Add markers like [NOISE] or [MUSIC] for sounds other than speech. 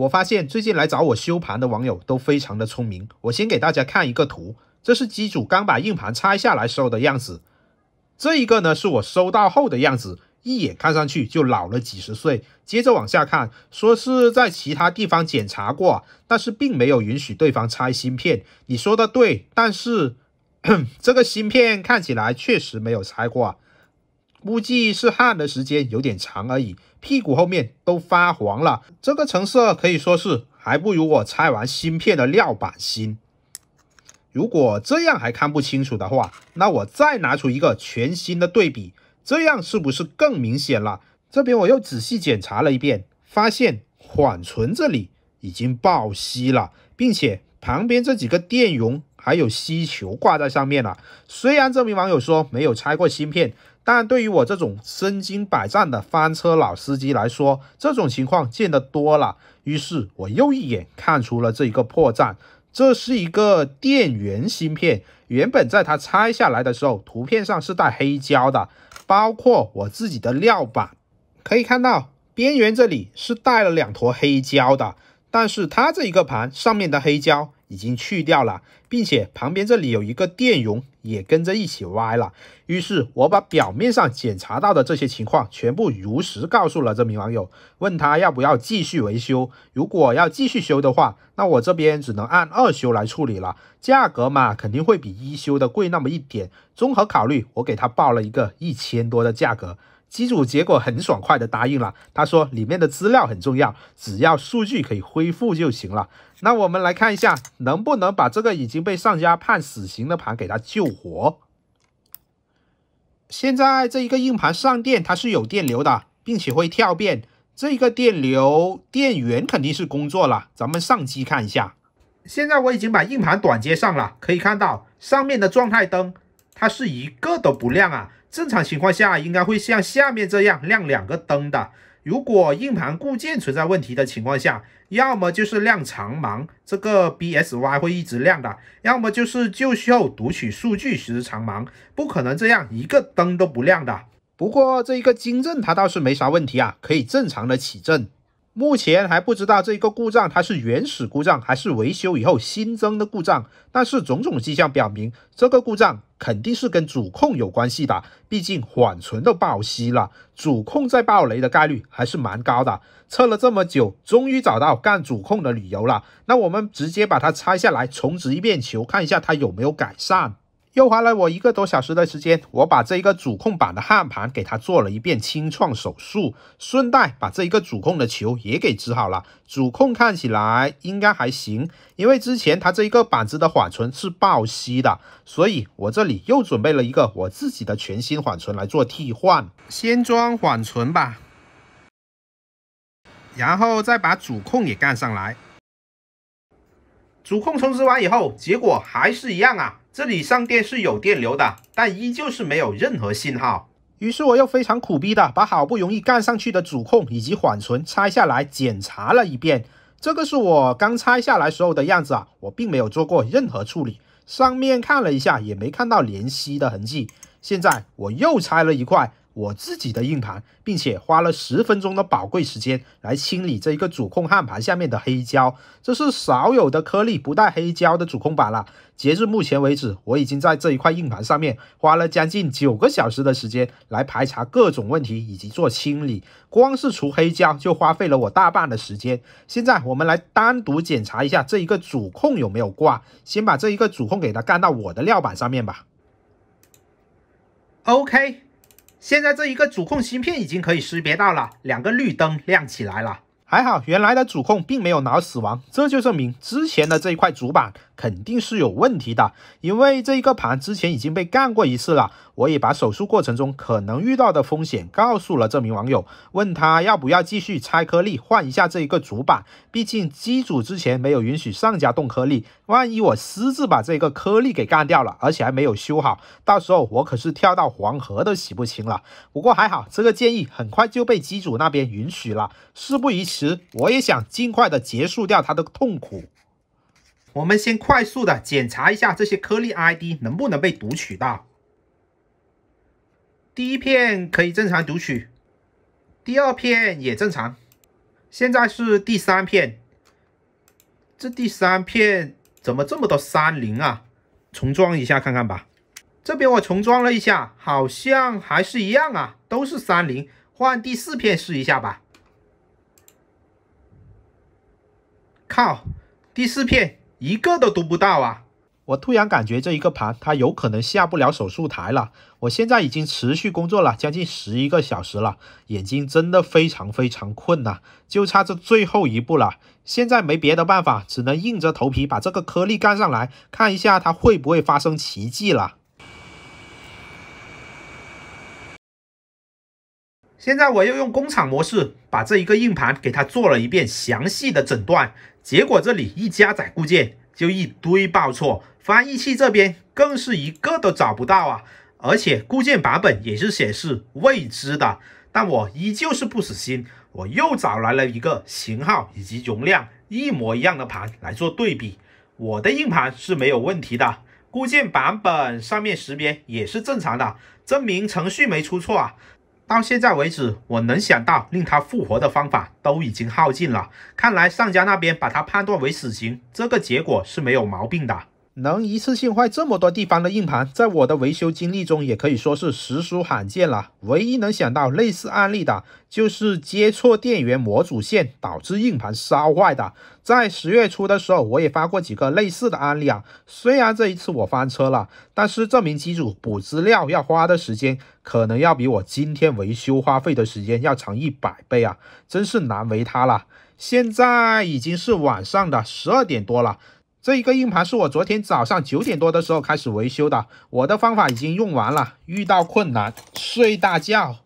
我发现最近来找我修盘的网友都非常的聪明。我先给大家看一个图，这是机主刚把硬盘拆下来时候的样子。这一个呢，是我收到后的样子，一眼看上去就老了几十岁。接着往下看，说是在其他地方检查过，但是并没有允许对方拆芯片。你说的对，但是 [CLEARS THROAT] 这个芯片看起来确实没有拆过。估计是焊的时间有点长而已，屁股后面都发黄了，这个成色可以说是还不如我拆完芯片的料板新。如果这样还看不清楚的话，那我再拿出一个全新的对比，这样是不是更明显了？这边我又仔细检查了一遍，发现缓存这里已经爆吸了，并且旁边这几个电容还有锡球挂在上面了。虽然这名网友说没有拆过芯片。但对于我这种身经百战的翻车老司机来说，这种情况见得多了。于是我又一眼看出了这一个破绽，这是一个电源芯片。原本在它拆下来的时候，图片上是带黑胶的，包括我自己的料板，可以看到边缘这里是带了两坨黑胶的。但是它这一个盘上面的黑胶已经去掉了，并且旁边这里有一个电容也跟着一起歪了。于是我把表面上检查到的这些情况全部如实告诉了这名网友，问他要不要继续维修。如果要继续修的话，那我这边只能按二修来处理了，价格嘛肯定会比一修的贵那么一点。综合考虑，我给他报了一个一千多的价格。机主结果很爽快的答应了，他说里面的资料很重要，只要数据可以恢复就行了。那我们来看一下，能不能把这个已经被上家判死刑的盘给他救活？现在这一个硬盘上电，它是有电流的，并且会跳变，这个电流电源肯定是工作了。咱们上机看一下，现在我已经把硬盘短接上了，可以看到上面的状态灯，它是一个都不亮啊。正常情况下应该会像下面这样亮两个灯的。如果硬盘固件存在问题的情况下，要么就是亮长盲，这个 B S Y 会一直亮的；要么就是就要读取数据时长盲，不可能这样一个灯都不亮的。不过这一个金正它倒是没啥问题啊，可以正常的起振。目前还不知道这个故障，它是原始故障还是维修以后新增的故障。但是种种迹象表明，这个故障肯定是跟主控有关系的，毕竟缓存都爆息了，主控在爆雷的概率还是蛮高的。测了这么久，终于找到干主控的理由了。那我们直接把它拆下来重植一遍球，看一下它有没有改善。又花了我一个多小时的时间，我把这一个主控板的焊盘给它做了一遍清创手术，顺带把这一个主控的球也给织好了。主控看起来应该还行，因为之前它这一个板子的缓存是爆息的，所以我这里又准备了一个我自己的全新缓存来做替换。先装缓存吧，然后再把主控也干上来。主控充值完以后，结果还是一样啊！这里上电是有电流的，但依旧是没有任何信号。于是我又非常苦逼的把好不容易干上去的主控以及缓存拆下来检查了一遍。这个是我刚拆下来时候的样子啊，我并没有做过任何处理，上面看了一下也没看到连锡的痕迹。现在我又拆了一块。我自己的硬盘，并且花了十分钟的宝贵时间来清理这一个主控焊盘下面的黑胶，这是少有的颗粒不带黑胶的主控板了。截至目前为止，我已经在这一块硬盘上面花了将近九个小时的时间来排查各种问题以及做清理，光是除黑胶就花费了我大半的时间。现在我们来单独检查一下这一个主控有没有挂，先把这一个主控给它干到我的料板上面吧。OK。现在这一个主控芯片已经可以识别到了，两个绿灯亮起来了。还好原来的主控并没有脑死亡，这就证明之前的这一块主板。肯定是有问题的，因为这一个盘之前已经被干过一次了。我也把手术过程中可能遇到的风险告诉了这名网友，问他要不要继续拆颗粒换一下这一个主板。毕竟机主之前没有允许上家动颗粒，万一我私自把这个颗粒给干掉了，而且还没有修好，到时候我可是跳到黄河都洗不清了。不过还好，这个建议很快就被机主那边允许了。事不宜迟，我也想尽快的结束掉他的痛苦。我们先快速的检查一下这些颗粒 ID 能不能被读取到。第一片可以正常读取，第二片也正常。现在是第三片，这第三片怎么这么多三零啊？重装一下看看吧。这边我重装了一下，好像还是一样啊，都是三零。换第四片试一下吧。靠，第四片。一个都读不到啊！我突然感觉这一个盘它有可能下不了手术台了。我现在已经持续工作了将近十一个小时了，眼睛真的非常非常困呐，就差这最后一步了。现在没别的办法，只能硬着头皮把这个颗粒干上来看一下它会不会发生奇迹了。现在我又用工厂模式把这一个硬盘给它做了一遍详细的诊断，结果这里一加载固件就一堆报错，翻译器这边更是一个都找不到啊，而且固件版本也是显示未知的。但我依旧是不死心，我又找来了一个型号以及容量一模一样的盘来做对比，我的硬盘是没有问题的，固件版本上面识别也是正常的，证明程序没出错啊。到现在为止，我能想到令他复活的方法都已经耗尽了。看来上家那边把他判断为死刑，这个结果是没有毛病的。能一次性坏这么多地方的硬盘，在我的维修经历中也可以说是实属罕见了。唯一能想到类似案例的，就是接错电源模组线导致硬盘烧坏的。在十月初的时候，我也发过几个类似的案例啊。虽然这一次我翻车了，但是这名机主补资料要花的时间，可能要比我今天维修花费的时间要长一百倍啊！真是难为他了。现在已经是晚上的十二点多了。这一个硬盘是我昨天早上九点多的时候开始维修的，我的方法已经用完了，遇到困难睡大觉。